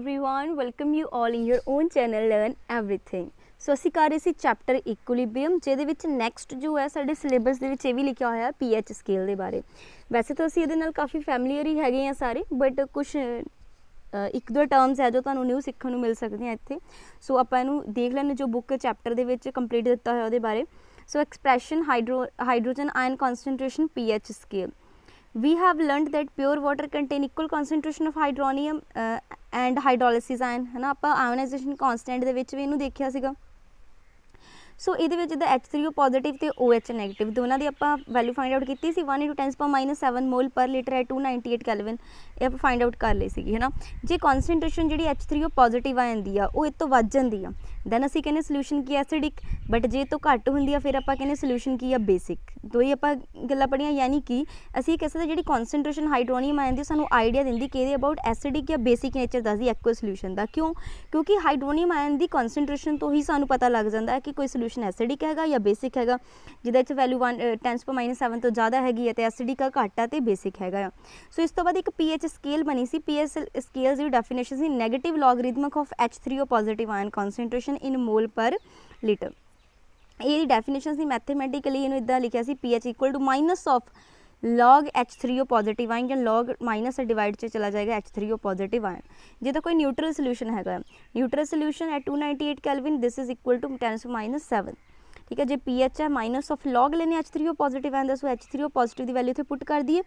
everyone welcome you all in your own channel learn everything ਸੋ ਅਸੀਂ ਕਰ ਰਹੇ ਸੀ chapter equilibrium ਜਿਹਦੇ ਵਿੱਚ ਨੈਕਸਟ ਜੋ ਹੈ ਸਾਡੇ ਸਿਲੇਬਸ ਦੇ ਵਿੱਚ ਇਹ ਵੀ ਲਿਖਿਆ ਹੋਇਆ ਪੀ ਐਚ ਸਕੇਲ ਦੇ ਬਾਰੇ ਵੈਸੇ ਤਾਂ ਅਸੀਂ ਇਹਦੇ ਨਾਲ ਕਾਫੀ ਫੈਮਿਲੀਅਰ ਹੀ ਹੈਗੇ ਆ ਸਾਰੇ ਬਟ ਕੁਝ ਇੱਕ ਦੋ ਟਰਮਸ ਹੈ ਜੋ ਤੁਹਾਨੂੰ ਨਿਊ ਸਿੱਖਣ ਨੂੰ ਮਿਲ ਸਕਦੀਆਂ ਇੱਥੇ ਸੋ ਆਪਾਂ ਇਹਨੂੰ ਦੇਖ ਲੈਣੇ ਜੋ ਬੁੱਕ ਚੈਪਟਰ ਦੇ ਵਿੱਚ ਕੰਪਲੀਟ ਦਿੱਤਾ ਹੋਇਆ ਉਹਦੇ ਬਾਰੇ so expression hydro hydrogen ion concentration P H scale we have learned that pure water contain equal concentration of hydronium uh, and hydrolysis ion ਹੈ ਨਾ ਆਪਾਂ ਆਇਓਨਾਈਜੇਸ਼ਨ ਕਨਸਟੈਂਟ ਦੇ ਵਿੱਚ ਵੀ ਇਹਨੂੰ ਦੇਖਿਆ ਸੀਗਾ ਸੋ ਇਹਦੇ ਵਿੱਚ ਦਾ H3O ਪੋਜ਼ਿਟਿਵ ਤੇ OH ਨੈਗੇਟਿਵ ਦੋਨਾਂ ਦੀ ਆਪਾਂ ਵੈਲਿਊ ਫਾਈਂਡ ਆਊਟ ਕੀਤੀ ਸੀ 1 into 10 power 7 mole per litre ਹੈ 298 ਕੈਲਵਿਨ ਇਹ ਆਪਾਂ ਫਾਈਂਡ ਆਊਟ ਕਰ ਲਈ ਸੀਗੀ ਹੈ ਨਾ ਜੇ ਕਨਸੈਂਟ੍ਰੇਸ਼ਨ ਜਿਹੜੀ H3O ਪੋਜ਼ਿਟਿਵ ਆਇਨ ਦੀ ਆ ਉਹ ਇਸ ਤੋਂ ਵੱਧ ਜਾਂਦੀ ਆ ਦੈਨ ਅਸੀਂ ਕਹਿੰਦੇ ਸੋਲੂਸ਼ਨ ਕੀ ਐਸਿਡਿਕ ਬਟ ਜੇ ਤੋਂ ਘੱਟ ਹੁੰਦੀ ਆ ਫਿਰ ਆਪਾਂ ਕਹਿੰਦੇ ਸੋਲੂਸ਼ਨ ਕੀ ਆ ਬੇਸਿਕ ਦੋ ਹੀ ਆਪਾਂ ਗੱਲਾਂ ਪੜੀਆਂ ਯਾਨੀ ਕਿ ਅਸੀਂ ਕਿਸੇ ਦਾ ਜਿਹੜੀ ਕਨਸੈਂਟ੍ਰੇਸ਼ਨ ਹਾਈਡਰੋਨੀਅਮ ਆ ਜਾਂਦੀ ਸਾਨੂੰ ਆਈਡੀਆ ਦਿੰਦੀ ਕਿਹਦੇ ਅਬਾਊਟ ਐਸਿਡਿਕ ਜਾਂ ਬੇਸਿਕ ਨੇਚਰ ਦੱਸਦੀ ਐਕੁਅਸ ਸੋਲੂਸ਼ਨ ਦਾ ਕਿਉਂ ਕਿਉਂਕਿ ਹਾਈਡਰੋਨੀਅਮ ਆਇਨ ਦੀ ਕਨਸੈਂਟ੍ਰੇਸ਼ਨ ਤੋਂ ਹੀ ਸਾਨੂੰ ਪਤਾ ਲੱਗ ਜਾਂਦਾ ਹੈ ਕਿ ਕੋਈ ਸੋਲੂਸ਼ਨ ਐਸਿਡਿਕ ਹੈਗਾ ਜਾਂ ਬੇਸਿਕ ਹੈਗਾ ਜਿਹਦੇ ਚ ਵੈਲਿਊ 1 10^-7 ਤੋਂ ਜ਼ਿਆਦਾ ਹੈਗੀ ਹੈ ਤੇ ਐਸਿਡਿਕ ਘੱਟ ਆ ਤੇ ਬੇਸਿਕ ਹੈਗਾ ਸੋ ਇਸ ਤੋਂ ਬਾਅਦ ਇੱਕ ਪੀਐਚ ਸਕੇਲ ਬਣੀ ਸੀ ਪੀਐਸ ਸਕੇਲ ਦੀ ਡੈਫੀਨੇਸ਼ਨ ਸੀ negative logarithmic of H3O positive ion concentration in mole per litre ਇਹ ਇਹਦੀ ਡੈਫੀਨੇਸ਼ਨ ਸੀ ਮੈਥਮੈਟਿਕਲੀ ਇਹਨੂੰ ਇਦਾਂ ਲਿਖਿਆ ਸੀ pH equal to minus of log H3O positive ion ਜਾਂ log ਮਾਈਨਸ ਆ ਡਿਵਾਈਡ ਚ ਚਲਾ ਜਾਏਗਾ H3O ਪੋਜ਼ਿਟਿਵ ਆਇਨ ਜੇ ਤਾਂ ਕੋਈ ਨਿਊਟਰਲ ਸੋਲੂਸ਼ਨ ਹੈਗਾ neutral solution at 298 kelvin this is equal to 10 7 ਠੀਕ ਹੈ ਜੇ pH ਹੈ ਮਾਈਨਸ ਆਫ log ਲੈਨੇ H3O ਪੋਜ਼ਿਟਿਵ ਆਇਨ ਦਾ ਸੋ H3O ਪੋਜ਼ਿਟਿਵ ਦੀ ਵੈਲਿਊ ਇਥੇ ਪੁੱਟ ਕਰ ਦਈਏ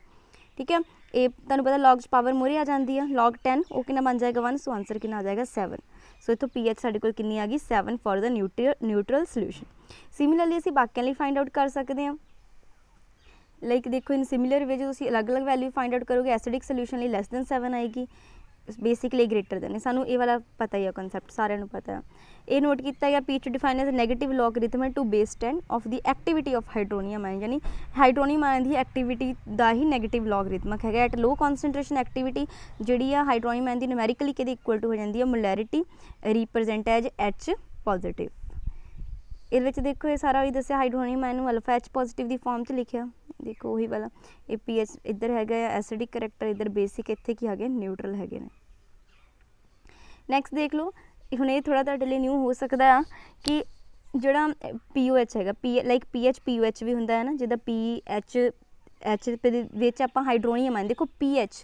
ਠੀਕ ਹੈ ਇਹ ਤੁਹਾਨੂੰ ਪਤਾ log ਪਾਵਰ ਮੂਰੇ ਆ ਜਾਂਦੀ ਹੈ ਲੌਗ 10 ਉਹ ਕਿੰਨਾ ਬਣ ਜਾਏਗਾ 1 ਸੋ ਆਨਸਰ ਕਿੰਨਾ ਆ ਜਾਏਗਾ 7 ਸੋ ਇਥੋਂ pH ਸਾਡੇ ਕੋਲ ਕਿੰਨੀ ਆ ਗਈ 7 ਫॉर ਦਾ ਨਿਊਟਰਲ ਨਿਊਟਰਲ ਸੋਲੂਸ਼ਨ ਸਿਮਿਲਰਲੀ ਅਸੀਂ ਬਾਕੀਆਂ ਲਈ ਫਾਈਂਡ ਆਊਟ ਕਰ ਸਕਦੇ ਹਾਂ ਲਾਈਕ ਦੇਖੋ ਇਨ ਸਿਮਿਲਰ ਵੇ ਜੇ ਤੁਸੀਂ ਅਲੱਗ-ਅਲੱਗ ਵੈਲਿਊ ਫਾਈਂਡ ਆਊਟ ਕਰੋਗੇ ਐਸਿਡਿਕ ਸੋਲੂਸ਼ਨ ਲਈ ਲੈਸ ਦੈਨ 7 ਆਏਗੀ ਬੇਸਿਕਲੀ ਗ੍ਰੇਟਰ ਦੈਨ ਸਾਨੂੰ ਇਹ ਵਾਲਾ ਪਤਾ ਹੀ ਹੈ ਕਨਸੈਪਟ ਸਾਰਿਆਂ ਨੂੰ ਪਤਾ ਹੈ ਇਹ ਨੋਟ ਕੀਤਾ ਗਿਆ P to define as negative logarithm to base 10 of the activity of hydronium ion ਯਾਨੀ ਹਾਈਡਰੋਨੀਅਮ ਆਇਨ ਦੀ ਐਕਟੀਵਿਟੀ ਦਾ ਹੀ ਨੈਗੇਟਿਵ ਲੋਗਰਿਥਮਕ ਹੈਗਾ ਐਟ ਲੋ ਕਨਸੈਂਟ੍ਰੇਸ਼ਨ ਐਕਟੀਵਿਟੀ ਜਿਹੜੀ ਆ ਹਾਈਡਰੋਨੀਅਮ ਆਇਨ ਦੀ ਨੂਮੈਰਿਕਲੀ ਕਿਹਦੇ ਇਕੁਅਲ ਟੂ ਹੋ ਜਾਂਦੀ ਹੈ molarity represent as H positive ਇਹਦੇ ਵਿੱਚ ਦੇਖੋ ਇਹ ਸਾਰਾ ਵੀ ਦੱਸਿਆ ਹਾਈਡਰੋਨੀਅਮ ਆਇਨ ਨੂੰ ਅਲਫਾ ਐਚ ਪੋਜ਼ਿਟਿਵ ਦੀ ਫਾਰਮ 'ਚ ਲਿਖਿਆ ਦੇਖੋ ਉਹੀ ਵਾਲਾ ਇਹ pH ਇੱਧਰ ਹੈਗਾ ਐਸਿਡਿਕ ਕੈਰੈਕਟਰ ਇੱਧਰ ਬੇਸਿਕ ਇੱਥੇ ਕੀ ਹੈਗੇ ਨਿਊਟਰਲ ਹੈਗੇ ਨੇ ਨੈਕਸਟ ਦੇਖ ਲਓ ਹੁਣ ਇਹ ਥੋੜਾ ਤੁਹਾਡੇ ਲਈ ਨਿਊ ਹੋ ਸਕਦਾ ਆ ਕਿ ਜਿਹੜਾ ਪੀਓਐਚ ਹੈਗਾ ਪੀ ਲਾਈਕ ਪੀਐਚ ਪੀਓਐਚ ਵੀ ਹੁੰਦਾ ਹੈ ਨਾ ਜਿਹਦਾ ਐਚ ਐਚ ਦੇ ਵਿੱਚ ਆਪਾਂ ਹਾਈਡਰੋਨੀਅਮ ਆਇਨ ਦੇਖੋ ਪੀਐਚ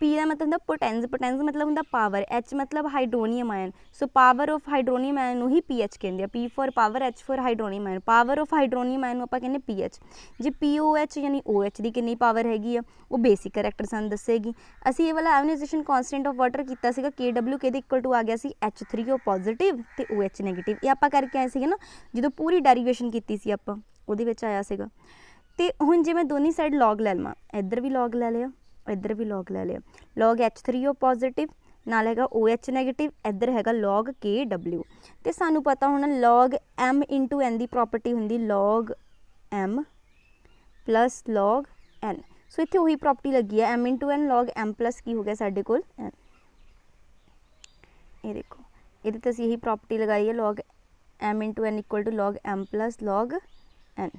ਪੀ ਦਾ ਮਤਲਬ ਹੁੰਦਾ ਪੋਟੈਂਸ ਪੋਟੈਂਸ ਮਤਲਬ ਹੁੰਦਾ ਪਾਵਰ ਐਚ ਮਤਲਬ hydronium ion so power of hydronium ion ਨੂੰ ਹੀ ਐਚ ਕਹਿੰਦੇ ਆ P for power H for hydronium ion power of hydronium ion ਨੂੰ ਆਪਾਂ ਕਹਿੰਦੇ ਐਚ ਜੇ ਐਚ ਯਾਨੀ ਐਚ ਦੀ ਕਿੰਨੀ ਪਾਵਰ ਹੈਗੀ ਆ ਉਹ ਬੇਸਿਕ ਕੈਰੈਕਟਰ ਸਾਨੂੰ ਦੱਸੇਗੀ ਅਸੀਂ ਇਹ ਵਾਲਾ ਆਇਨਾਈਜੇਸ਼ਨ ਕਾਂਸਟੈਂਟ ਆਫ ਵਾਟਰ ਕੀਤਾ ਸੀਗਾ ਕੇ ਦੇ ਇਕੁਅਲ ਟੂ ਆ ਗਿਆ ਸੀ H3O ਪੋਜ਼ਿਟਿਵ ਤੇ OH 네ਗੇਟਿਵ ਇਹ ਆਪਾਂ ਕਰਕੇ ਆਏ ਸੀਗੇ ਨਾ ਜਦੋਂ ਪੂਰੀ ਡੈਰੀਵੇਸ਼ਨ ਕੀਤੀ ਸੀ ਆਪਾਂ ਉਹਦੇ ਵਿੱਚ ਆਇਆ ਸੀਗਾ ਤੇ ਹੁਣ ਜੇ ਮੈਂ ਦੋਨੀ ਸਾਈਡ ਲੌਗ ਲੈ ਲਵਾਂ ਇੱਧਰ ਵੀ ਲੌਗ ਲੈ ਲਿਆ इधर भी लॉग लै लिया log H three O positive नाल है ओ एच नैगेटिव इधर हैगा लॉग के डबल्यू तो सूँ पता होना लॉग एम इंटू एन की प्रॉपर्टी होंगी log M plus log N so इतने उ प्रॉपर्टी लगी है M into N log M plus की हो गया साढ़े को देखो ये तो अं यही प्रॉपर्टी लगाई है log M into N equal to log M plus log N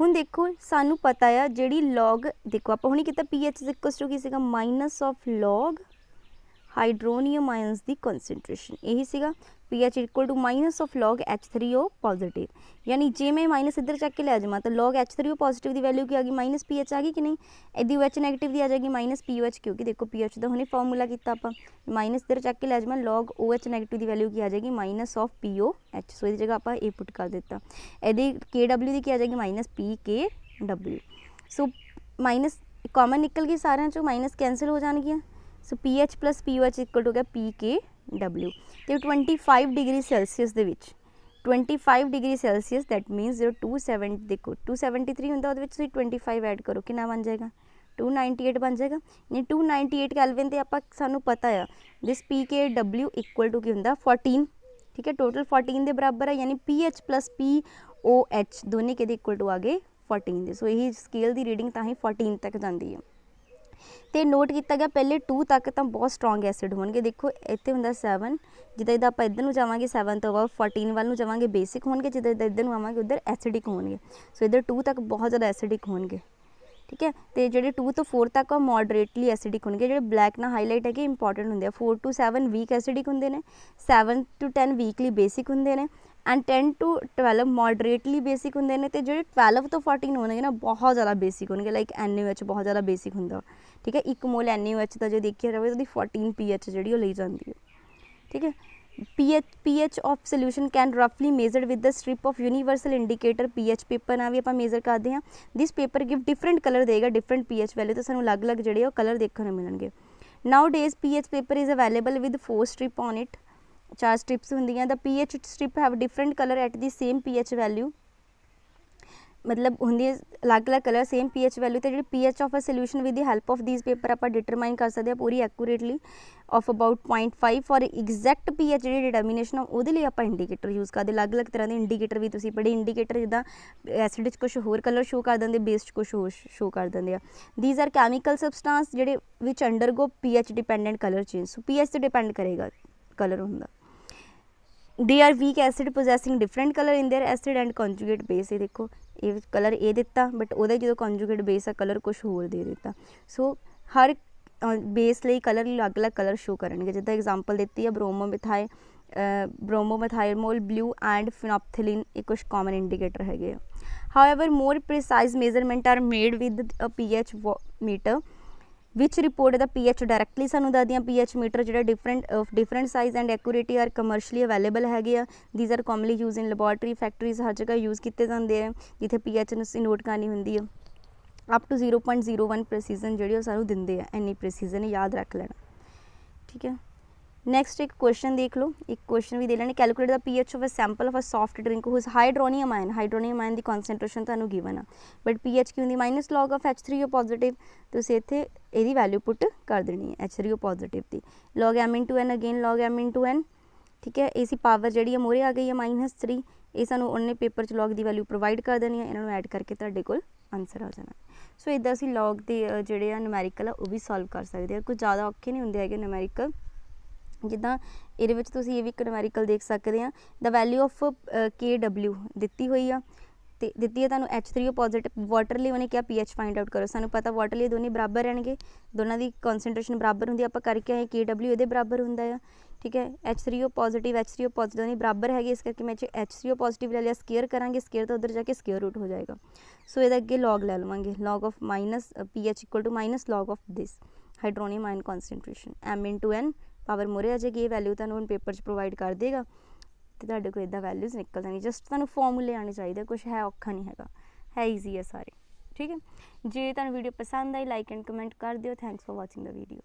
ਹੁਣ ਦੇਖੋ ਸਾਨੂੰ ਪਤਾ ਆ ਜਿਹੜੀ log ਦੇਖੋ ਆਪਾਂ ਹੁਣੇ ਕੀਤਾ ph ਇਕੁਅਲ ਟੂ ਕੀ ਸੀਗਾ minus of log hydronium ions की कंसनट्रेशन यही सगा P H equal to minus of log H three O positive यानी जे मैं माइनस इधर चेक के लै जावा जाऊँ तो log H three O positive की वैल्यू की आ गई माइनस पी एच आ गई कि नहीं यदि ओ एच नैगेटिव की आ जाएगी माइनस पी ओ एच क्योंकि देखो पी एच का हमने फॉर्मूला किया आप माइनस इधर चेक के लै आ जाऊँ लॉग ओ एच नैगेटिव की वैल्यू की आ जाएगी minus of P O H so ये जगह आप ए पुट कर दिता यदि के डबल्यू की आ जाएगी minus P K W so minus common निकल गई सारे चो माइनस कैंसिल हो जाएगी ਸੋ pH pOH ਇਕੁਅਲ ਹੋ ਗਿਆ pKw ਤੇ 25 ਡਿਗਰੀ ਸੈਲਸੀਅਸ ਦੇ ਵਿੱਚ 25 ਡਿਗਰੀ ਸੈਲਸੀਅਸ ਦੈਟ ਮੀਨਸ ਜੋ 27 ਦੇਖੋ 273 ਹੁੰਦਾ ਉਹਦੇ ਵਿੱਚ ਤੁਸੀਂ 25 ਐਡ ਕਰੋ ਕਿੰਨਾ ਬਣ ਜਾਏਗਾ 298 ਬਣ ਜਾਏਗਾ ਯਾਨੀ 298 ਕੈਲਵਿਨ ਤੇ ਆਪਾਂ ਸਾਨੂੰ ਪਤਾ ਆ ਦਿਸ pKw ਇਕੁਅਲ ਟੂ ਕੀ ਹੁੰਦਾ 14 ਠੀਕ ਹੈ ਟੋਟਲ 14 ਦੇ ਬਰਾਬਰ ਹੈ ਯਾਨੀ pH pOH ਦੋਨੇ ਕਿਹਦੇ ਇਕੁਅਲ ਟੂ ਆ ਗਏ 14 ਦੇ ਸੋ ਇਹੀ ਸਕੇਲ ਦੀ ਰੀਡਿੰਗ ਤਾਂ ਹੀ 14 ਤੱਕ ਜਾਂਦੀ ਹੈ ਤੇ ਨੋਟ ਕੀਤਾ ਗਿਆ ਪਹਿਲੇ 2 ਤੱਕ ਤਾਂ ਬਹੁਤ ਸਟਰੋਂਗ ਐਸਿਡ ਹੋਣਗੇ ਦੇਖੋ ਇੱਥੇ ਹੁੰਦਾ 7 ਜਿੱਦਾਂ ਇਹਦਾ ਆਪਾਂ ਇੱਧਰ ਨੂੰ ਜਾਵਾਂਗੇ 7 ਤੋਂ ਬਾਅਦ 14 ਵੱਲ ਨੂੰ ਜਾਵਾਂਗੇ ਬੇਸਿਕ ਹੋਣਗੇ ਜਿੱਦਾਂ ਇੱਧਰ ਨੂੰ ਆਵਾਂਗੇ ਉਧਰ ਐਸਿਡਿਕ ਹੋਣਗੇ ਸੋ ਇਧਰ 2 ਤੱਕ ਬਹੁਤ ਜ਼ਿਆਦਾ ਐਸਿਡਿਕ ਹੋਣਗੇ ਠੀਕ ਹੈ ਤੇ ਜਿਹੜੇ 2 ਤੋਂ 4 ਤੱਕ ਆ ਮੋਡਰੇਟਲੀ ਐਸਿਡਿਕ ਹੋਣਗੇ ਜਿਹੜੇ ਬਲੈਕ ਨਾਲ ਹਾਈਲਾਈਟ ਹੈਗੇ ਇੰਪੋਰਟੈਂਟ ਹੁੰਦੇ ਆ 4 ਤੋਂ 7 ਵੀਕ ਐਸਿਡਿਕ ਹੁੰਦੇ ਨੇ 7 ਤੋਂ 10 ਵੀਕਲੀ ਬੇਸਿਕ ਹੁੰਦੇ ਨੇ ਐਂਡ 10 ਟੂ 12 ਮੋਡਰੇਟਲੀ ਬੇਸਿਕ ਹੁੰਦੇ ਨੇ ਤੇ ਜਿਹੜੇ 12 ਤੋਂ 14 ਹੋਣਗੇ ਨਾ ਬਹੁਤ ਜ਼ਿਆਦਾ ਬੇਸਿਕ ਹੋਣਗੇ ਲਾਈਕ NaOH ਬਹੁਤ ਜ਼ਿਆਦਾ ਬੇਸਿਕ ਹੁੰਦਾ ਠੀਕ ਹੈ ਇੱਕ ਮੋਲ NaOH ਦਾ ਜੇ ਦੇਖਿਆ ਜਾਵੇ ਉਹਦੀ 14 pH ਜਿਹੜੀ ਉਹ ਲਈ ਜਾਂਦੀ ਹੈ ਠੀਕ ਹੈ pH pH of solution can roughly measured with the strip of universal indicator pH paper ਨਾਲ ਵੀ ਆਪਾਂ ਮੇਜ਼ਰ ਕਰਦੇ ਹਾਂ this paper give different color ਦੇਗਾ different pH value ਤੇ ਸਾਨੂੰ ਅਲੱਗ-ਅਲੱਗ ਜਿਹੜੇ ਉਹ ਕਲਰ ਦੇਖਣ ਨੂੰ ਮਿਲਣਗੇ nowadays pH paper is available with four strip on it ਚਾਰ ਸਟ੍ਰਿਪਸ ਹੁੰਦੀਆਂ ਦਾ pH strip have different colour at the same pH value ਮਤਲਬ ਹੁੰਦੀ ਅਲੱਗ-ਅਲੱਗ ਕਲਰ ਸੇਮ ਪੀਐਚ ਵੈਲਿਊ ਤੇ ਜਿਹੜੀ pH of a solution with the help of these paper ਆਪਾਂ determine ਕਰ ਸਕਦੇ ਆ ਪੂਰੀ accurately of about 0.5 for exact pH ਜਿਹੜੀ ਡਿਟਰਮੀਨੇਸ਼ਨ ਆ ਉਹਦੇ ਲਈ ਆਪਾਂ ਇੰਡੀਕੇਟਰ ਯੂਜ਼ ਕਰਦੇ ਅਲੱਗ-ਅਲੱਗ ਤਰ੍ਹਾਂ ਦੇ ਇੰਡੀਕੇਟਰ ਵੀ ਤੁਸੀਂ ਪੜੇ ਇੰਡੀਕੇਟਰ ਜਿੱਦਾਂ ਐਸਿਡ ਵਿੱਚ ਕੁਝ ਹੋਰ ਕਲਰ ਸ਼ੋ ਕਰ ਦਿੰਦੇ ਬੇਸ ਵਿੱਚ ਕੁਝ ਹੋਰ ਸ਼ੋ ਕਰ ਦਿੰਦੇ ਆ ਥੀਸ ਆਰ ਕੈਮੀਕਲ ਸਬਸਟੈਂਸ ਜਿਹੜੇ ਵਿਚ undergo pH dependent colour change so pH ਤੇ ਡਿਪੈਂਡ ਕਰੇਗਾ ਕਲਰ ਹੁੰਦਾ they are weak acid possessing different colour in their acid and conjugate base ਇਹ ਦੇਖੋ ਇਹ ਕਲਰ ਇਹ ਦਿੱਤਾ ਬਟ ਉਹਦਾ ਜਦੋਂ ਕੰਜੂਗੇਟ ਬੇਸ ਆ ਕਲਰ ਕੁਝ ਹੋਰ ਦੇ ਦਿੱਤਾ ਸੋ ਹਰ ਬੇਸ ਲਈ ਕਲਰ ਅਲੱਗ-ਅਲੱਗ ਕਲਰ ਸ਼ੋ ਕਰਨਗੇ ਜਿੱਦਾਂ ਐਗਜ਼ਾਮਪਲ ਦਿੱਤੀ ਹੈ bromo methyl bromo mole blue and phenolphthalein ਇਹ ਕੁਝ ਕਾਮਨ ਇੰਡੀਕੇਟਰ ਹੈਗੇ however more precise measurement are made with a pH meter ਵਿਚ ਰਿਪੋਰਟ ਦਾ ਪੀਐਚ ਡਾਇਰੈਕਟਲੀ ਸਾਨੂੰ ਦੱਸਦੀਆਂ ਪੀਐਚ ਮੀਟਰ ਜਿਹੜਾ different of different size and accuracy are commercially available ਹੈਗੇ ਆ these are commonly use in laboratory factories ਹਰ ਜਗ੍ਹਾ use ਕੀਤੇ ਜਾਂਦੇ ਆ ਜਿੱਥੇ ਪੀਐਚ ਨੂੰ ਸੀ ਨੋਟ ਕਰਨੀ ਹੁੰਦੀ ਆ ਅਪ ਟੂ 0.01 ਪ੍ਰੀਸੀਜ਼ਨ ਜਿਹੜੀ ਉਹ ਸਾਨੂੰ ਦਿੰਦੇ ਆ ਐਨੀ precision ਯਾਦ ਰੱਖ ਲੈਣਾ ਠੀਕ ਹੈ ਨੈਕਸਟ ਇੱਕ ਕੁਐਸਚਨ ਦੇਖ ਲਓ ਇੱਕ ਕੁਐਸਚਨ ਵੀ ਦੇ ਲੈਣੇ calculate the pH of a sample of a soft drink whose hydronium ion hydronium ion ਦੀ ਕਨਸੈਂਟ੍ਰੇਸ਼ਨ ਤੁਹਾਨੂੰ ਗਿਵਨ ਆ ਬਟ ਪੀਐਚ ਕੀ ਹੁੰਦੀ minus log of H3O positive ਤੁਸੀਂ ਇੱਥੇ ਇਹਦੀ ਵੈਲਿਊ ਪੁੱਟ ਕਰ ਦੇਣੀ ਹੈ H3O ਪੋਜ਼ਿਟਿਵ ਦੀ log m n again log m n ਠੀਕ ਹੈ ਇਸੀ ਪਾਵਰ ਜਿਹੜੀ ਹੈ ਮੋਰੇ ਆ ਗਈ ਹੈ -3 ਇਹ ਸਾਨੂੰ ਉਹਨੇ ਪੇਪਰ ਚ log ਦੀ ਵੈਲਿਊ ਪ੍ਰੋਵਾਈਡ ਕਰ ਦੇਣੀ ਹੈ ਇਹਨਾਂ ਨੂੰ ਐਡ ਕਰਕੇ ਤੁਹਾਡੇ ਕੋਲ ਆਨਸਰ ਆ ਜਾਣਾ ਸੋ ਇਦਾਂ ਅਸੀਂ log ਦੇ ਜਿਹੜੇ ਆ ਨਿਊਮੈਰੀਕਲ ਆ ਉਹ ਵੀ ਸੋਲਵ ਕਰ ਸਕਦੇ ਆ ਕੁਝ ਜ਼ਿਆਦਾ ਔਖੇ ਨਹੀਂ ਹੁੰਦੇ ਹੈਗੇ ਨਿਊਮੈਰੀਕਲ ਜਿੱਦਾਂ ਇਹਦੇ ਵਿੱਚ ਤੁਸੀਂ ਇਹ ਵੀ ਇੱਕ ਨਿਊਮੈਰੀਕਲ ਦੇਖ ਸਕਦੇ ਆ ਦਾ ਵੈਲਿਊ ਆਫ KW ਦਿੱਤੀ ਹੋਈ ਆ ਤੇ ਦਿੱਤੀ ਹੈ ਤੁਹਾਨੂੰ H3O ਪੋਜ਼ਿਟਿਵ ਵਾਟਰ ਲਈ ਉਹਨੇ ਕਿਹਾ pH ਫਾਈਂਡ ਆਊਟ ਕਰੋ ਸਾਨੂੰ ਪਤਾ ਵਾਟਰ ਲਈ ਦੋਨੇ ਬਰਾਬਰ ਰਹਿਣਗੇ ਦੋਨਾਂ ਦੀ ਕਨਸੈਂਟ੍ਰੇਸ਼ਨ ਬਰਾਬਰ ਹੁੰਦੀ ਆਪਾਂ ਕਰਕੇ ਆਏ KW ਇਹਦੇ ਬਰਾਬਰ ਹੁੰਦਾ ਆ ਠੀਕ ਹੈ H3O ਪੋਜ਼ਿਟਿਵ H3O ਪੋਜ਼ਿਟਿਵ ਦੋਨੇ ਬਰਾਬਰ ਹੈਗੇ ਇਸ ਕਰਕੇ ਮੈਂ ਇੱਥੇ H3O ਪੋਜ਼ਿਟਿਵ ਲੈ ਲਿਆ ਸਕੇਅਰ ਕਰਾਂਗੇ ਸਕੇਅਰ ਤਾਂ ਉਧਰ ਜਾ ਕੇ ਸਕੇਅਰ ਰੂਟ ਹੋ ਜਾਏਗਾ ਸੋ ਇਹਦਾ ਅੱਗੇ ਲੌਗ ਲੈ ਲਵਾਂਗੇ log of minus pH equal to minus log of this hydronium ion concentration M into N power ਮੋਰੇ ਆ ਜਾਏਗੀ ਇਹ ਵੈਲਿਊ ਤੁਹਾਨੂੰ ਪੇਪਰ 'ਚ ਪ੍ਰੋਵਾਈਡ ਕਰ ਦੇਗਾ ਤੇ ਤੁਹਾਡੇ ਕੋਲ ਇਦਾਂ ਵੈਲਿਊਜ਼ ਨਿਕਲ ਜਾਣੀ ਜਸਟ ਤੁਹਾਨੂੰ ਫਾਰਮੂਲੇ ਆਣੇ ਚਾਹੀਦੇ ਕੁਝ ਹੈ ਔਖਾ ਨਹੀਂ ਹੈਗਾ ਹੈ ਈਜ਼ੀ ਹੈ ਸਾਰੇ ਠੀਕ ਹੈ ਜੇ ਤੁਹਾਨੂੰ ਵੀਡੀਓ ਪਸੰਦ ਆਈ ਲਾਈਕ ਐਂਡ ਕਮੈਂਟ ਕਰ ਦਿਓ thanks for watching the video